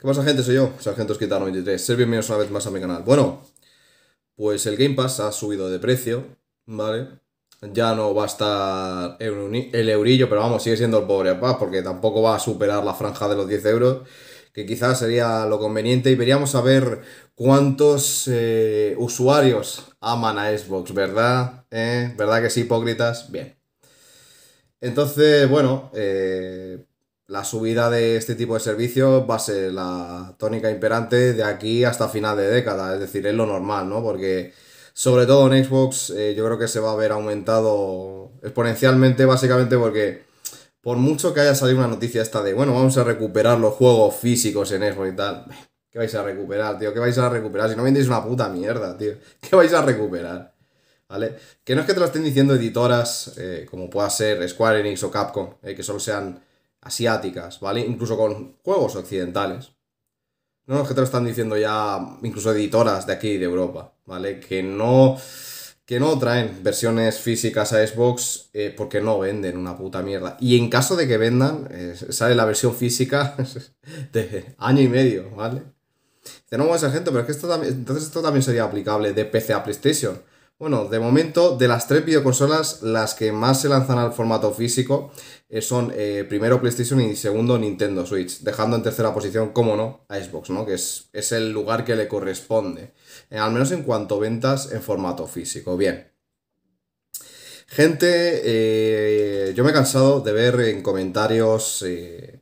¿Qué pasa, gente? Soy yo, Sargento Esquita 93. Ser bienvenidos una vez más a mi canal. Bueno, pues el Game Pass ha subido de precio, ¿vale? Ya no va a estar el eurillo, pero vamos, sigue siendo el pobre porque tampoco va a superar la franja de los 10 euros, que quizás sería lo conveniente. Y veríamos a ver cuántos eh, usuarios aman a Xbox, ¿verdad? ¿Eh? ¿Verdad que sí, hipócritas? Bien. Entonces, bueno, eh, la subida de este tipo de servicios va a ser la tónica imperante de aquí hasta final de década, es decir, es lo normal, ¿no? Porque sobre todo en Xbox eh, yo creo que se va a ver aumentado exponencialmente, básicamente porque por mucho que haya salido una noticia esta de, bueno, vamos a recuperar los juegos físicos en Xbox y tal, ¿qué vais a recuperar, tío? ¿Qué vais a recuperar? Si no vendéis una puta mierda, tío, ¿qué vais a recuperar? ¿Vale? Que no es que te lo estén diciendo editoras eh, como pueda ser Square Enix o Capcom, eh, que solo sean asiáticas, ¿vale? Incluso con juegos occidentales. No es que te lo están diciendo ya incluso editoras de aquí, de Europa, ¿vale? Que no, que no traen versiones físicas a Xbox eh, porque no venden una puta mierda. Y en caso de que vendan, eh, sale la versión física de año y medio, ¿vale? Dice, no, esa gente, pero es que esto también, entonces esto también sería aplicable de PC a PlayStation. Bueno, de momento, de las tres videoconsolas, las que más se lanzan al formato físico eh, son eh, primero PlayStation y segundo Nintendo Switch, dejando en tercera posición, como no, a Xbox, ¿no? Que es, es el lugar que le corresponde, eh, al menos en cuanto a ventas en formato físico. Bien. Gente, yo me he cansado de ver en comentarios de,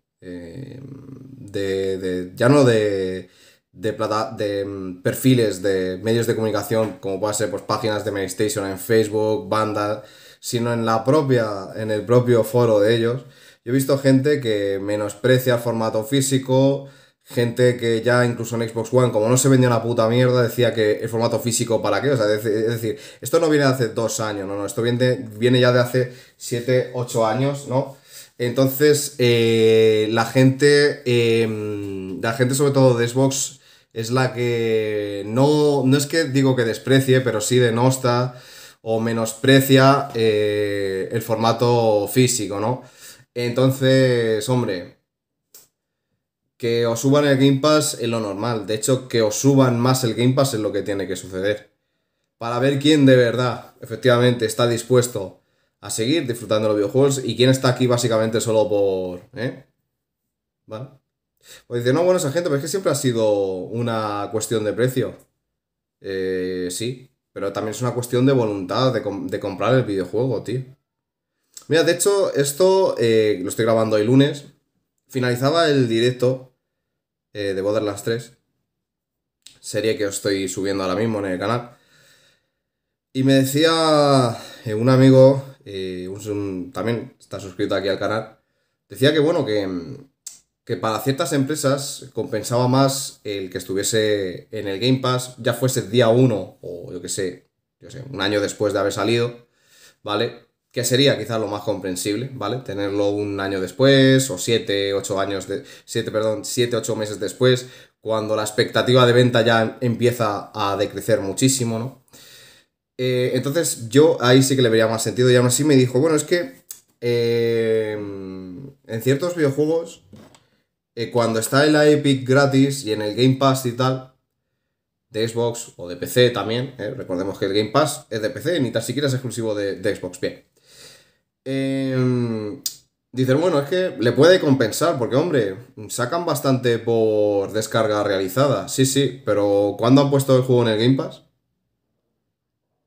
ya no de de, plata, de mm, perfiles de medios de comunicación, como puede ser pues, páginas de PlayStation en Facebook, banda sino en la propia, en el propio foro de ellos. Yo he visto gente que menosprecia el formato físico, gente que ya incluso en Xbox One, como no se vendió una puta mierda, decía que el formato físico para qué. O sea, es decir, esto no viene de hace dos años, no, no, esto viene, ya de hace siete, ocho años, ¿no? Entonces, eh, la gente, eh, la gente sobre todo de Xbox, es la que no, es que digo que desprecie, pero sí denosta o menosprecia eh, el formato físico, ¿no? Entonces, hombre, que os suban el Game Pass es lo normal. De hecho, que os suban más el Game Pass es lo que tiene que suceder. Para ver quién de verdad, efectivamente, está dispuesto a seguir disfrutando los videojuegos y quién está aquí básicamente solo por... ¿eh? ¿Vale? Pues dice, no, bueno, esa gente, pero es que siempre ha sido una cuestión de precio. Eh, sí, pero también es una cuestión de voluntad de, comprar el videojuego, tío. Mira, de hecho, esto eh, lo estoy grabando hoy lunes. Finalizaba el directo eh, de Borderlands 3, serie que os estoy subiendo ahora mismo en el canal. Y me decía eh, un amigo, también está suscrito aquí al canal, decía que bueno, que mm, que para ciertas empresas compensaba más el que estuviese en el Game Pass, ya fuese día 1 o yo que sé, un año después de haber salido, ¿vale? Que sería quizás lo más comprensible, ¿vale? Tenerlo un año después o 7, 8 años de 7, perdón, 7, 8 meses después, cuando la expectativa de venta ya empieza a decrecer muchísimo, ¿no? Eh, entonces yo ahí sí que le vería más sentido y aún así me dijo, bueno, es que eh, en ciertos videojuegos eh, cuando está en la Epic gratis y en el Game Pass y tal, de Xbox o de PC también, eh, recordemos que el Game Pass es de PC, ni tan siquiera es exclusivo de, Xbox, bien. Em, dicen, bueno, es que le puede compensar, porque hombre, sacan bastante por descarga realizada, sí, sí, pero ¿cuándo han puesto el juego en el Game Pass?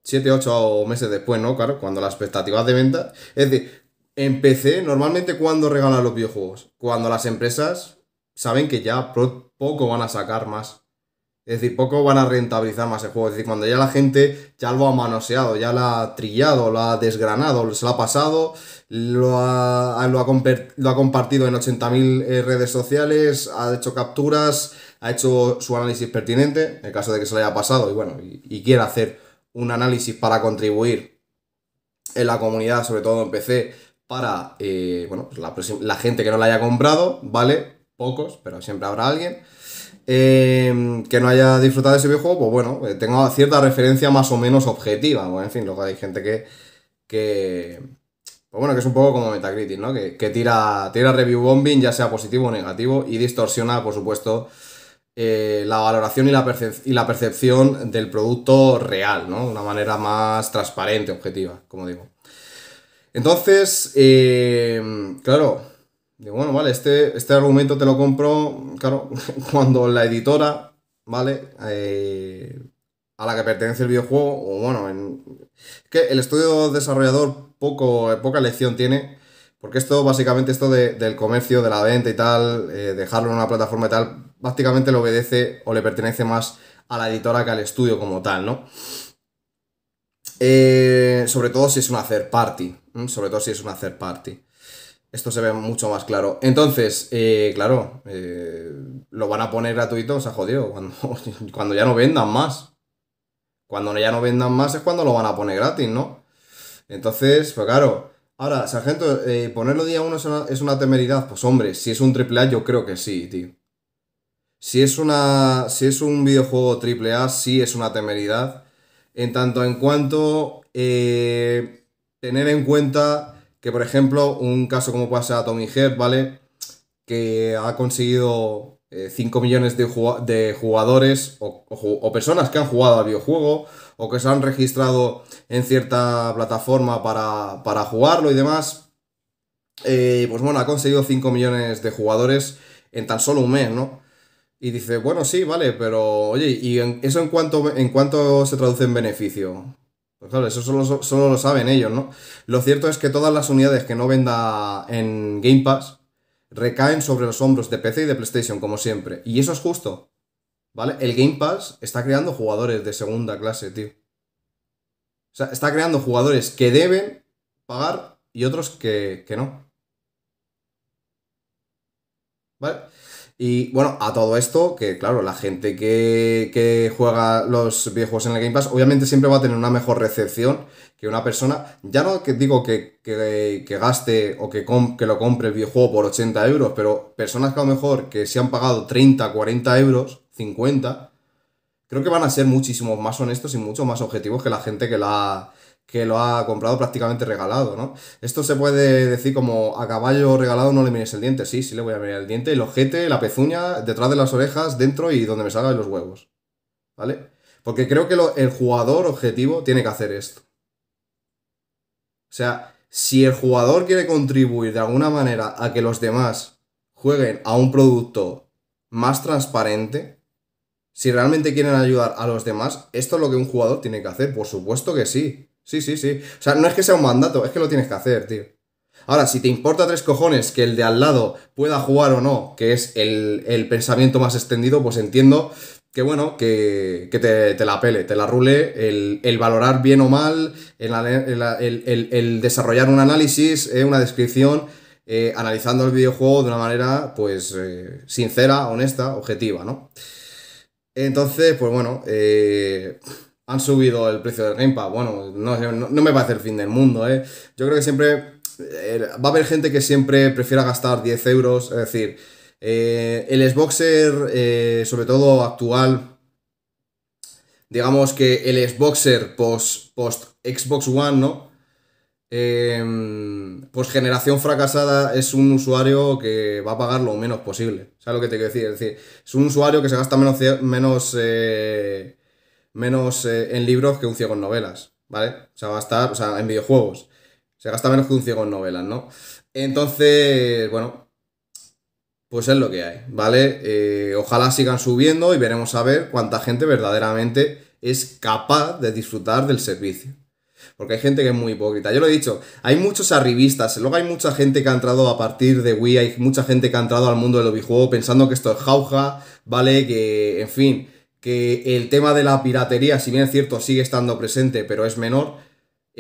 7, 8 meses después, ¿no? Claro, cuando las expectativas de venta... Es decir, en PC, normalmente cuando regalan los videojuegos, cuando las empresas saben que ya poco van a sacar más. Es decir, poco van a rentabilizar más el juego. Es decir, cuando ya la gente ya lo ha manoseado, ya lo ha trillado, lo ha desgranado, se lo ha pasado, lo ha, lo ha, compartido en 80.000 eh, redes sociales, ha hecho capturas, ha hecho su análisis pertinente, en caso de que se lo haya pasado, y bueno, y, quiera hacer un análisis para contribuir en la comunidad, sobre todo en PC, para eh, bueno, pues la, la gente que no la haya comprado, ¿vale? pocos, pero siempre habrá alguien, eh, que no haya disfrutado de ese videojuego, pues bueno, eh, tengo cierta referencia más o menos objetiva. Pues, en fin, luego hay gente que, Pues bueno, que es un poco como Metacritic, ¿no? Que, tira, tira review bombing, ya sea positivo o negativo, y distorsiona, por supuesto, eh, la valoración y la, percepción del producto real, ¿no? De una manera más transparente, objetiva, como digo. Entonces, claro, bueno, vale, este, este, argumento te lo compro, claro, cuando la editora, ¿vale? Eh, a la que pertenece el videojuego, o bueno, en, que el estudio desarrollador poco, poca lección tiene, porque esto, básicamente, esto del comercio, de la venta y tal, eh, dejarlo en una plataforma y tal, Básicamente le obedece o le pertenece más a la editora que al estudio como tal, ¿no? Eh, sobre todo si es un hacer party, sobre todo si es un hacer party. Esto se ve mucho más claro. Entonces, eh, claro, eh, lo van a poner gratuito, o sea, jodido, cuando, cuando ya no vendan más. Cuando ya no vendan más es cuando lo van a poner gratis, ¿no? Entonces, pues claro. Ahora, sargento, eh, ponerlo día uno es una, es una, temeridad. Pues hombre, si es un triple A, yo creo que sí, tío. Si es una. Si es un videojuego triple A, sí es una temeridad. En tanto en cuanto. tener en cuenta que, por ejemplo, un caso como pasa a Tommy Head, ¿vale? Que ha conseguido 5 eh, millones de, de jugadores o, personas que han jugado al videojuego o que se han registrado en cierta plataforma para, jugarlo y demás. Eh, pues bueno, ha conseguido 5 millones de jugadores en tan solo un mes, ¿no? Y dice, bueno, sí, vale, pero oye, ¿y eso en cuánto, en cuánto se traduce en beneficio? Pues claro, eso solo, lo saben ellos, ¿no? Lo cierto es que todas las unidades que no venda en Game Pass recaen sobre los hombros de PC y de PlayStation, como siempre. Y eso es justo, ¿vale? El Game Pass está creando jugadores de segunda clase, tío. O sea, está creando jugadores que deben pagar y otros que, que no. ¿Vale? Y bueno, a todo esto, que claro, la gente que, juega los videojuegos en el Game Pass, obviamente siempre va a tener una mejor recepción que una persona. Ya no que digo que, que, gaste o que, que lo compre el videojuego por 80 euros, pero personas que a lo mejor que se han pagado 30, 40 euros, 50, creo que van a ser muchísimos más honestos y mucho más objetivos que la gente que la, que lo ha comprado prácticamente regalado, ¿no? Esto se puede decir como a caballo regalado no le mires el diente, sí, sí le voy a mirar el diente, el ojete, la pezuña, detrás de las orejas, dentro y donde me salgan los huevos, ¿vale? Porque creo que lo, el jugador objetivo tiene que hacer esto. O sea, si el jugador quiere contribuir de alguna manera a que los demás jueguen a un producto más transparente, si realmente quieren ayudar a los demás, esto es lo que un jugador tiene que hacer, por supuesto que sí. Sí, sí, sí. O sea, no es que sea un mandato, es que lo tienes que hacer, tío. Ahora, si te importa tres cojones que el de al lado pueda jugar o no, que es el, pensamiento más extendido, pues entiendo que bueno, que, que te, la pele, te la rule el, valorar bien o mal, el, el, desarrollar un análisis, eh, una descripción, eh, analizando el videojuego de una manera, pues, eh, sincera, honesta, objetiva, ¿no? Entonces, pues bueno, han subido el precio del Game Bueno, no, me va a hacer fin del mundo, ¿eh? Yo creo que siempre eh, va a haber gente que siempre prefiera gastar 10 euros, es decir, eh, el Xboxer, eh, sobre todo actual, digamos que el Xboxer post, post Xbox One, ¿no? Eh, pues generación fracasada es un usuario que va a pagar lo menos posible. ¿Sabes lo que te quiero decir? Es decir, es un usuario que se gasta menos, menos menos eh, en libros que un ciego en novelas, ¿vale? O sea, va a estar, o sea, en videojuegos. Se gasta menos que un ciego en novelas, ¿no? Entonces, bueno, pues es lo que hay, ¿vale? Eh, ojalá sigan subiendo y veremos a ver cuánta gente verdaderamente es capaz de disfrutar del servicio. Porque hay gente que es muy hipócrita. Yo lo he dicho, hay muchos arribistas, luego hay mucha gente que ha entrado a partir de Wii, hay mucha gente que ha entrado al mundo de del videojuegos pensando que esto es jauja, ¿vale? Que, en fin, que el tema de la piratería, si bien es cierto, sigue estando presente, pero es menor.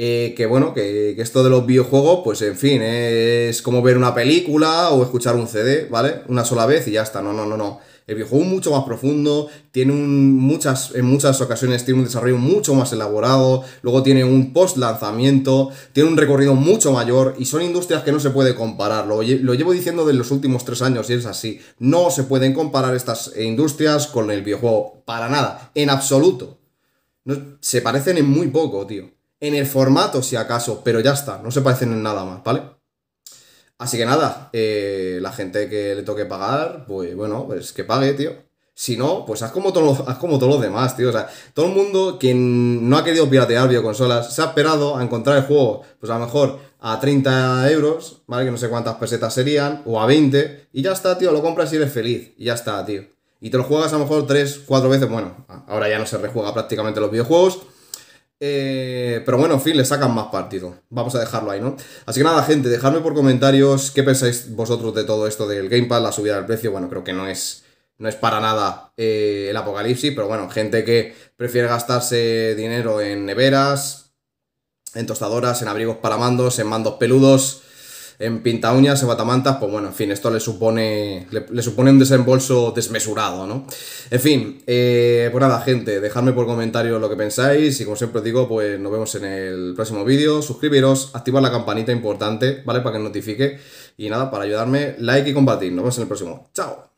Eh, que bueno, que, esto de los videojuegos, pues en fin, es como ver una película o escuchar un CD, ¿vale? Una sola vez y ya está, no, no, no, no. El videojuego mucho más profundo, tiene muchas, en muchas ocasiones tiene un desarrollo mucho más elaborado, luego tiene un post lanzamiento, tiene un recorrido mucho mayor y son industrias que no se puede comparar. Lo, llevo diciendo de los últimos tres años y es así. No se pueden comparar estas industrias con el videojuego, para nada, en absoluto. No, se parecen en muy poco, tío. En el formato, si acaso, pero ya está, no se parecen en nada más, ¿vale? Así que nada, eh, la gente que le toque pagar, pues bueno, pues que pague, tío. Si no, pues haz como, todos los, haz como todos los demás, tío. O sea, todo el mundo quien no ha querido piratear videoconsolas se ha esperado a encontrar el juego, pues a lo mejor a 30 euros, ¿vale? Que no sé cuántas pesetas serían, o a 20, y ya está, tío, lo compras y eres feliz, y ya está, tío. Y te lo juegas a lo mejor 3, 4 veces, bueno, ahora ya no se rejuega prácticamente los videojuegos, eh, pero bueno, en fin, le sacan más partido. Vamos a dejarlo ahí, ¿no? Así que nada, gente, dejadme por comentarios qué pensáis vosotros de todo esto del Game Pass, la subida del precio. Bueno, creo que no es, no es para nada eh, el apocalipsis, pero bueno, gente que prefiere gastarse dinero en neveras, en tostadoras, en abrigos para mandos, en mandos peludos en pinta uñas, en batamantas, pues bueno, en fin, esto le supone, le, supone un desembolso desmesurado, ¿no? En fin, eh, pues nada, gente, dejadme por comentarios lo que pensáis y como siempre os digo, pues nos vemos en el próximo vídeo, suscribiros, activar la campanita importante, ¿vale? Para que notifique y nada, para ayudarme, like y compartir, nos vemos en el próximo, ¡chao!